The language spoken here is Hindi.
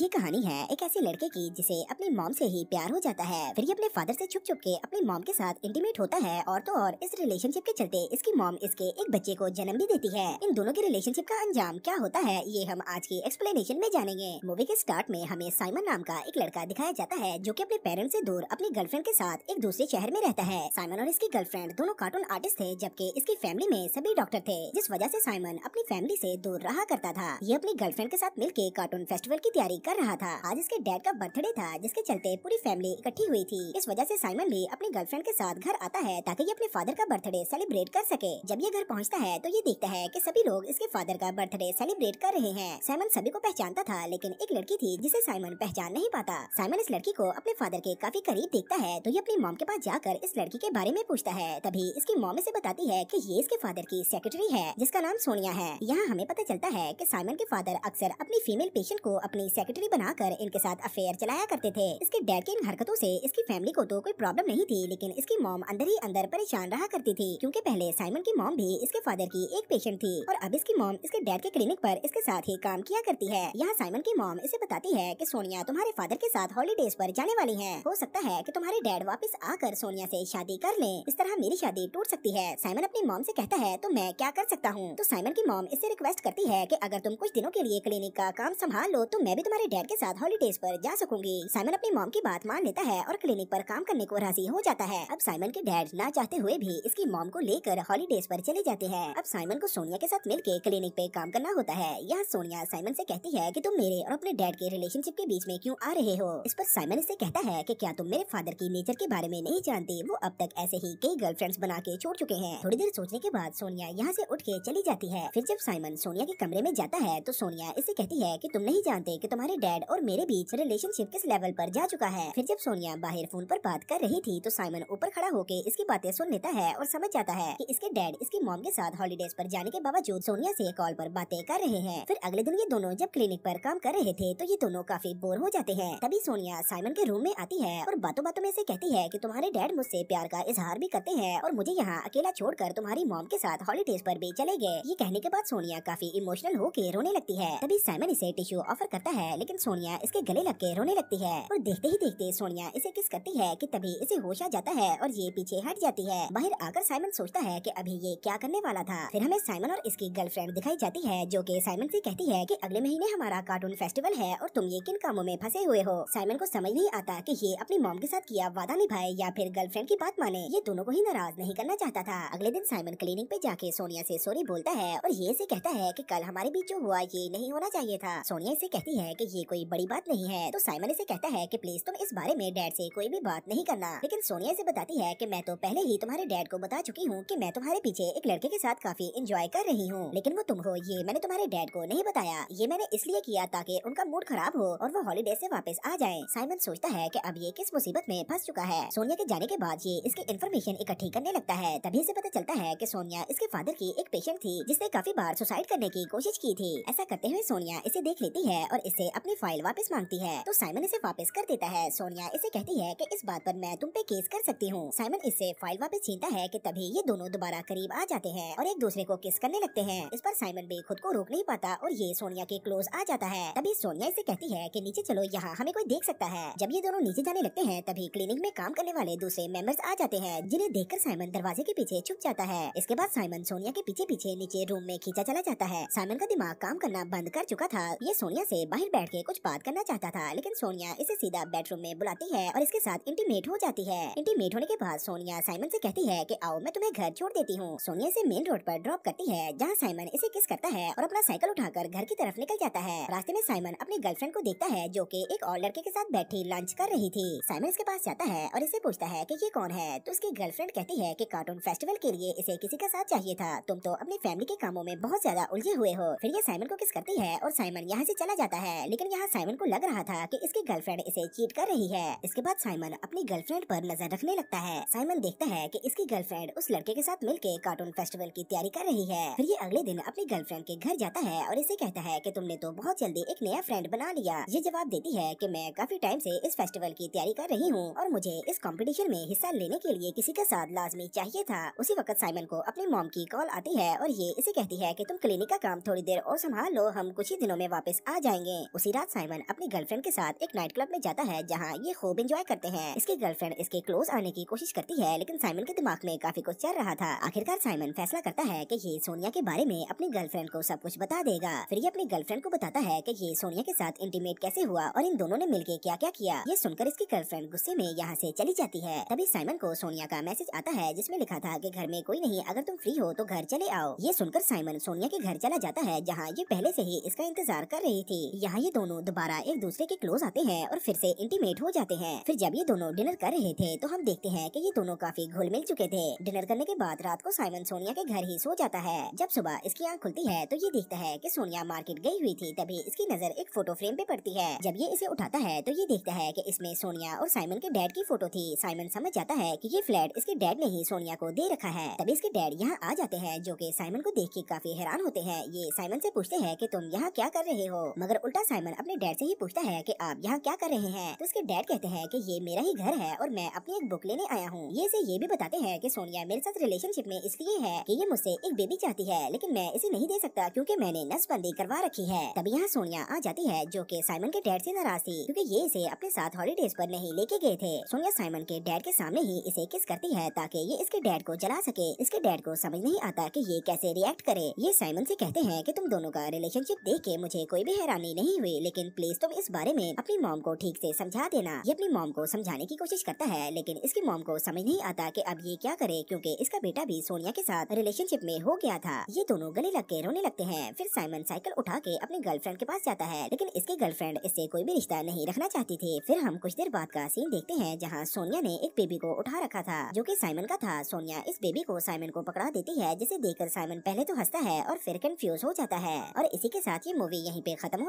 ये कहानी है एक ऐसे लड़के की जिसे अपनी मॉम से ही प्यार हो जाता है फिर ये अपने फादर से छुप छुप के अपनी मॉम के साथ इंटीमेट होता है और तो और इस रिलेशनशिप के चलते इसकी मॉम इसके एक बच्चे को जन्म भी देती है इन दोनों के रिलेशनशिप का अंजाम क्या होता है ये हम आज की एक्सप्लेनेशन में जानेंगे मूवी के स्टार्ट में हमें साइमन नाम का एक लड़का दिखाया जाता है जो की अपने पेरेंट्स ऐसी दूर अपनी गर्लफ्रेंड के साथ एक दूसरे शहर में रहता है साइमन और इसकी गर्लफ्रेंड दोनों कार्टून आर्टिस्ट थे जबकि इसकी फैमिली में सभी डॉक्टर थे जिस वजह ऐसी साइमन अपनी फैमिली ऐसी दूर रहा करता था ये अपनी गर्लफ्रेंड के साथ मिलकर कार्टून फेस्टिवल की तैयारी कर रहा था आज इसके डैड का बर्थडे था जिसके चलते पूरी फैमिली इकट्ठी हुई थी इस वजह से साइमन भी अपने गर्लफ्रेंड के साथ घर आता है ताकि ये अपने फादर का बर्थडे सेलिब्रेट कर सके जब ये घर पहुँचता है तो ये देखता है की सभी लोग इसके फादर का बर्थडे सेलिब्रेट कर रहे हैं साइमन सभी को पहचानता था लेकिन एक लड़की थी जिसे साइमन पहचान नहीं पाता साइमन इस लड़की को अपने फादर के काफी करीब देखता है तो ये अपनी मॉम के पास जाकर इस लड़की के बारे में पूछता है तभी इसकी मॉम इसे बताती है की ये इसके फादर की सेक्रेटरी है जिसका नाम सोनिया है यहाँ हमें पता चलता है की साइमन के फादर अक्सर अपनी फीमेल पेशेंट को अपनी सेक्रेटरी सेक्रेटरी बनाकर इनके साथ अफेयर चलाया करते थे इसके डैड की इन हरकतों से इसकी फैमिली को तो कोई प्रॉब्लम नहीं थी लेकिन इसकी मॉम अंदर ही अंदर परेशान रहा करती थी क्योंकि पहले साइमन की मॉम भी इसके फादर की एक पेशेंट थी और अब इसकी मॉम इसके डैड के क्लिनिक पर इसके साथ ही काम किया करती है यहाँ साइमन की मॉम इसे बताती है की सोनिया तुम्हारे फादर के साथ हॉलीडेज पर जाने वाली है हो सकता है की तुम्हारे डैड वापस आकर सोनिया ऐसी शादी कर ले इस तरह मेरी शादी टूट सकती है साइमन अपनी मॉम ऐसी कहता है तो मैं क्या कर सकता हूँ तो साइमन की मॉम इससे रिक्वेस्ट करती है की अगर तुम कुछ दिनों के लिए क्लिनिक का काम संभाल लो तो मैं भी तुम्हारे तुम्हारे डैड के साथ हॉलीडेज पर जा सकूंगी साइमन अपनी मॉम की बात मान लेता है और क्लिनिक पर काम करने को राजी हो जाता है अब साइमन के डैड ना चाहते हुए भी इसकी मॉम को लेकर हॉलीडेज पर चले जाते हैं अब साइमन को सोनिया के साथ मिलकर क्लिनिक पे काम करना होता है यहाँ सोनिया साइमन ऐसी कहती है की तुम मेरे और अपने डैड के रिलेशनशिप के बीच में क्यूँ आ रहे हो इस पर साइमन इससे कहता है की क्या तुम मेरे फादर की नेचर के बारे में नहीं जानते वो अब तक ऐसे ही कई गर्लफ्रेंड्स बना के छोड़ चुके हैं थोड़ी देर सोचने के बाद सोनिया यहाँ ऐसी उठ के चली जाती है फिर जब साइमन सोनिया के कमरे में जाता है तो सोनिया इसे कहती है की तुम नहीं जानते की तुम्हारे तुम्हारे डैड और मेरे बीच रिलेशनशिप किस लेवल पर जा चुका है फिर जब सोनिया बाहर फोन पर बात कर रही थी तो साइमन ऊपर खड़ा होकर इसकी बातें सुन लेता है और समझ जाता है कि इसके डैड इसकी मॉम के साथ हॉलीडेज पर जाने के बावजूद सोनिया से कॉल पर बातें कर रहे हैं फिर अगले दिन ये दोनों जब क्लिनिक पर काम कर रहे थे तो ये दोनों काफी बोर हो जाते हैं तभी सोनिया साइमन के रूम में आती है और बातों बातों में से कहती है कि तुम्हारे डैड मुझसे प्यार का इजहार भी करते हैं और मुझे यहाँ अकेला कर तुम्हारी मॉम के साथ हॉलीडेज पर भी चले गए ये कहने के बाद सोनिया काफी इमोशनल होकर रोने लगती है तभी साइमन इसे टिश्यू ऑफर करता है लेकिन सोनिया इसके गले लग के रोने लगती है और देखते ही देखते सोनिया इसे किस करती है कि तभी इसे होश आ जाता है और ये पीछे हट जाती है बाहर आकर साइमन सोचता है कि अभी ये क्या करने वाला था फिर हमें साइमन और इसकी गर्लफ्रेंड दिखाई जाती है जो कि साइमन से कहती है कि अगले महीने हमारा कार्टून फेस्टिवल है और तुम ये किन कामों में फंसे हुए हो साइमन को समझ नहीं आता कि ये अपनी मॉम के साथ किया वादा निभाए या फिर गर्लफ्रेंड की बात माने ये दोनों को ही नाराज नहीं करना चाहता था अगले दिन साइमन क्लिनिक पे जाके सोनिया से सॉरी बोलता है और ये ऐसी कहता है कि कल हमारे बीच जो हुआ ये नहीं होना चाहिए था सोनिया इसे कहती है कि ये कोई बड़ी बात नहीं है तो साइमन इसे कहता है कि प्लीज तुम इस बारे में डैड से कोई भी बात नहीं करना लेकिन सोनिया इसे बताती है कि मैं तो पहले ही तुम्हारे डैड को बता चुकी हूँ कि मैं तुम्हारे पीछे एक लड़के के साथ काफी इंजॉय कर रही हूँ लेकिन वो तुम हो ये मैंने तुम्हारे डैड को नहीं बताया ये मैंने इसलिए किया ताकि उनका मूड खराब हो और वो हॉलीडे ऐसी वापस आ जाए साइमन सोचता है की अब ये किस मुसीबत में फंस चुका है सोनिया के जाने के बाद ये इसकी इन्फॉर्मेशन इकट्ठी करने लगता है तभी इसे पता चलता है की सोनिया इसके फादर की एक पेशेंट थी जिसने काफी बार सुसाइड करने की कोशिश की थी ऐसा करते हुए सोनिया इसे देख लेती है और इसे अपनी फाइल वापस मांगती है तो साइमन इसे वापस कर देता है सोनिया इसे कहती है कि इस बात पर मैं तुम पे केस कर सकती हूँ साइमन इससे फाइल वापस छीनता है कि तभी ये दोनों दोबारा करीब आ जाते हैं और एक दूसरे को किस करने लगते हैं इस पर साइमन भी खुद को रोक नहीं पाता और ये सोनिया के क्लोज आ जाता है तभी सोनिया इसे कहती है की नीचे चलो यहाँ हमें कोई देख सकता है जब ये दोनों नीचे जाने लगते हैं तभी क्लिनिक में काम करने वाले दूसरे मेंबर्स आ जाते हैं जिन्हें देखकर साइमन दरवाजे के पीछे छुप जाता है इसके बाद साइमन सोनिया के पीछे पीछे नीचे रूम में खींचा चला जाता है साइमन का दिमाग काम करना बंद कर चुका था ये सोनिया से बाहर बैठ बैठ के कुछ बात करना चाहता था लेकिन सोनिया इसे सीधा बेडरूम में बुलाती है और इसके साथ इंटीमेट हो जाती है इंटीमेट होने के बाद सोनिया साइमन से कहती है कि आओ मैं तुम्हें घर छोड़ देती हूँ सोनिया इसे मेन रोड पर ड्रॉप करती है जहाँ साइमन इसे किस करता है और अपना साइकिल उठाकर घर की तरफ निकल जाता है रास्ते में साइमन अपनी गर्लफ्रेंड को देखता है जो की एक और लड़के के साथ बैठी लंच कर रही थी साइमन इसके पास जाता है और इसे पूछता है की ये कौन है तो उसकी गर्लफ्रेंड कहती है की कार्टून फेस्टिवल के लिए इसे किसी का साथ चाहिए था तुम तो अपनी फैमिली के कामों में बहुत ज्यादा उलझे हुए हो फिर ये साइमन को किस करती है और साइमन यहाँ ऐसी चला जाता है लेकिन यहाँ साइमन को लग रहा था की इसकी गर्लफ्रेंड इसे चीट कर रही है इसके बाद साइमन अपनी गर्लफ्रेंड आरोप नजर रखने लगता है साइमन देखता है की इसकी गर्लफ्रेंड उस लड़के के साथ मिलके कार्टून फेस्टिवल की तैयारी कर रही है फिर ये अगले दिन अपनी गर्लफ्रेंड के घर जाता है और इसे कहता है की तुमने तो बहुत जल्दी एक नया फ्रेंड बना लिया ये जवाब देती है की मैं काफी टाइम ऐसी इस फेस्टिवल की तैयारी कर रही हूँ और मुझे इस कॉम्पिटिशन में हिस्सा लेने के लिए किसी के साथ लाजमी चाहिए था उसी वक्त साइमन को अपने मॉम की कॉल आती है और ये इसे कहती है की तुम क्लिनिक का काम थोड़ी देर और संभाल लो हम कुछ ही दिनों में वापस आ जाएंगे उसी रात साइमन अपनी गर्लफ्रेंड के साथ एक नाइट क्लब में जाता है जहाँ ये खूब इंजॉय करते हैं इसकी गर्लफ्रेंड इसके क्लोज आने की कोशिश करती है लेकिन साइमन के दिमाग में काफी कुछ चल रहा था आखिरकार साइमन फैसला करता है की ये सोनिया के बारे में अपनी गर्लफ्रेंड को सब कुछ बता देगा फिर ये अपनी गर्लफ्रेंड को बताता है की ये सोनिया के साथ इंटीमेट कैसे हुआ और इन दोनों ने के क्या क्या किया ये सुनकर इसकी गर्लफ्रेंड गुस्से में यहाँ ऐसी चली जाती है तभी साइमन को सोनिया का मैसेज आता है जिसमे लिखा था की घर में कोई नहीं अगर तुम फ्री हो तो घर चले आओ ये सुनकर साइमन सोनिया के घर चला जाता है जहाँ ये पहले ऐसी ही इसका इंतजार कर रही थी यहाँ ये दोनों दोबारा एक दूसरे के क्लोज आते हैं और फिर से इंटीमेट हो जाते हैं फिर जब ये दोनों डिनर कर रहे थे तो हम देखते हैं कि ये दोनों काफी घुल मिल चुके थे डिनर करने के बाद रात को साइमन सोनिया के घर ही सो जाता है जब सुबह इसकी आँख खुलती है तो ये देखता है की सोनिया मार्केट गयी हुई थी तभी इसकी नजर एक फोटो फ्रेम पे पड़ती है जब ये इसे उठाता है तो ये देखता है की इसमें सोनिया और साइमन के डैड की फोटो थी साइमन समझ जाता है की ये फ्लैट इसके डैड ने ही सोनिया को दे रखा है तभी इसके डैड यहाँ आ जाते हैं जो की साइमन को देख के काफी हैरान होते हैं ये साइमन ऐसी पूछते हैं की तुम यहाँ क्या कर रहे हो मगर उल्टा हाइमन अपने डैड से ही पूछता है कि आप यहाँ क्या कर रहे हैं तो उसके डैड कहते हैं कि ये मेरा ही घर है और मैं अपनी एक बुक लेने आया हूँ ये से ये भी बताते हैं कि सोनिया मेरे साथ रिलेशनशिप में इसलिए है कि ये मुझसे एक बेबी चाहती है लेकिन मैं इसे नहीं दे सकता क्योंकि मैंने नसबंदी करवा रखी है तभी यहाँ सोनिया आ जाती है जो की साइमन के डैड से नाराज थी क्यूँकी ये इसे अपने साथ हॉलीडेज पर नहीं लेके गए थे सोनिया साइमन के डैड के सामने ही इसे किस करती है ताकि ये इसके डैड को जला सके इसके डैड को समझ नहीं आता की ये कैसे रिएक्ट करे ये साइमन ऐसी कहते हैं की तुम दोनों का रिलेशनशिप देख के मुझे कोई भी हैरानी नहीं हुई हुए लेकिन प्लीज तुम इस बारे में अपनी मॉम को ठीक से समझा देना ये अपनी मॉम को समझाने की कोशिश करता है लेकिन इसकी मॉम को समझ नहीं आता कि अब ये क्या करे क्योंकि इसका बेटा भी सोनिया के साथ रिलेशनशिप में हो गया था ये दोनों गले लग के रोने लगते हैं फिर साइमन साइकिल उठा के अपनी गर्लफ्रेंड के पास जाता है लेकिन इसकी गर्लफ्रेंड इससे कोई भी रिश्ता नहीं रखना चाहती थी फिर हम कुछ देर बाद का सीन देखते हैं जहाँ सोनिया ने एक बेबी को उठा रखा था जो की साइमन का था सोनिया इस बेबी को साइमन को पकड़ा देती है जिसे देखकर साइमन पहले तो हंसता है और फिर कंफ्यूज हो जाता है और इसी के साथ ये मूवी यहीं पे खत्म हो